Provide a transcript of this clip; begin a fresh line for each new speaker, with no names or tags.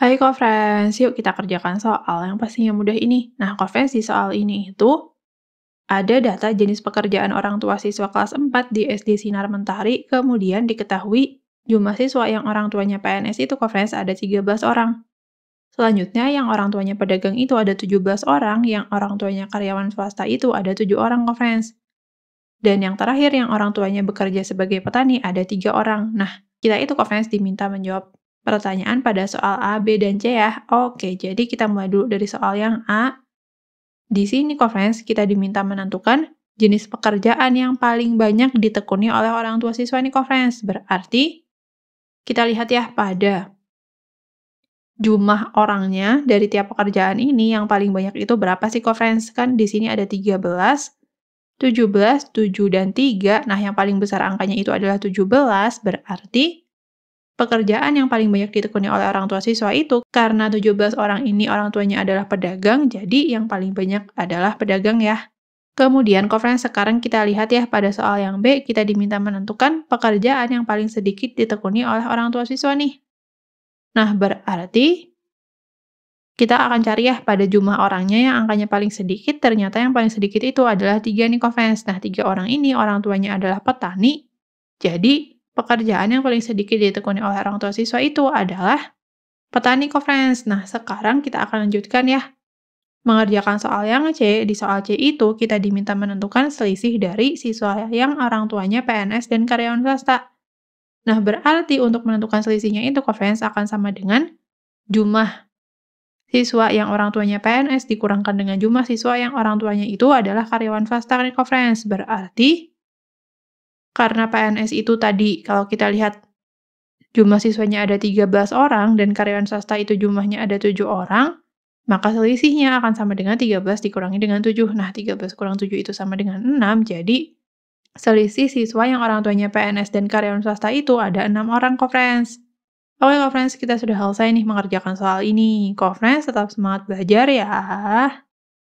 Hai Conference, yuk kita kerjakan soal yang pastinya mudah ini. Nah, Conference di soal ini itu ada data jenis pekerjaan orang tua siswa kelas 4 di SD Sinar Mentari, kemudian diketahui jumlah siswa yang orang tuanya PNS itu Conference ada 13 orang. Selanjutnya, yang orang tuanya pedagang itu ada 17 orang, yang orang tuanya karyawan swasta itu ada 7 orang Conference. Dan yang terakhir, yang orang tuanya bekerja sebagai petani ada 3 orang. Nah, kita itu Conference diminta menjawab pertanyaan pada soal A, B, dan C ya. Oke, jadi kita mulai dulu dari soal yang A. Di sini kofrens, kita diminta menentukan jenis pekerjaan yang paling banyak ditekuni oleh orang tua siswa ini, kofrens. Berarti kita lihat ya pada jumlah orangnya dari tiap pekerjaan ini yang paling banyak itu berapa sih kofrens? Kan di sini ada 13, 17, 7, dan 3. Nah, yang paling besar angkanya itu adalah 17, berarti pekerjaan yang paling banyak ditekuni oleh orang tua siswa itu karena 17 orang ini orang tuanya adalah pedagang, jadi yang paling banyak adalah pedagang ya. Kemudian conference sekarang kita lihat ya pada soal yang B kita diminta menentukan pekerjaan yang paling sedikit ditekuni oleh orang tua siswa nih. Nah, berarti kita akan cari ya pada jumlah orangnya yang angkanya paling sedikit, ternyata yang paling sedikit itu adalah tiga nih conference. Nah, tiga orang ini orang tuanya adalah petani, jadi pekerjaan yang paling sedikit ditekuni oleh orang tua siswa itu adalah petani conference. Nah, sekarang kita akan lanjutkan ya. Mengerjakan soal yang C, di soal C itu kita diminta menentukan selisih dari siswa yang orang tuanya PNS dan karyawan swasta. Nah, berarti untuk menentukan selisihnya itu conference akan sama dengan jumlah siswa yang orang tuanya PNS dikurangkan dengan jumlah siswa yang orang tuanya itu adalah karyawan swasta conference. Berarti karena PNS itu tadi kalau kita lihat jumlah siswanya ada 13 orang dan karyawan swasta itu jumlahnya ada 7 orang, maka selisihnya akan sama dengan 13 dikurangi dengan 7. Nah, 13 kurang 7 itu sama dengan 6, jadi selisih siswa yang orang tuanya PNS dan karyawan swasta itu ada 6 orang conference. Oke, conference kita sudah selesai nih mengerjakan soal ini. Conference tetap semangat belajar ya.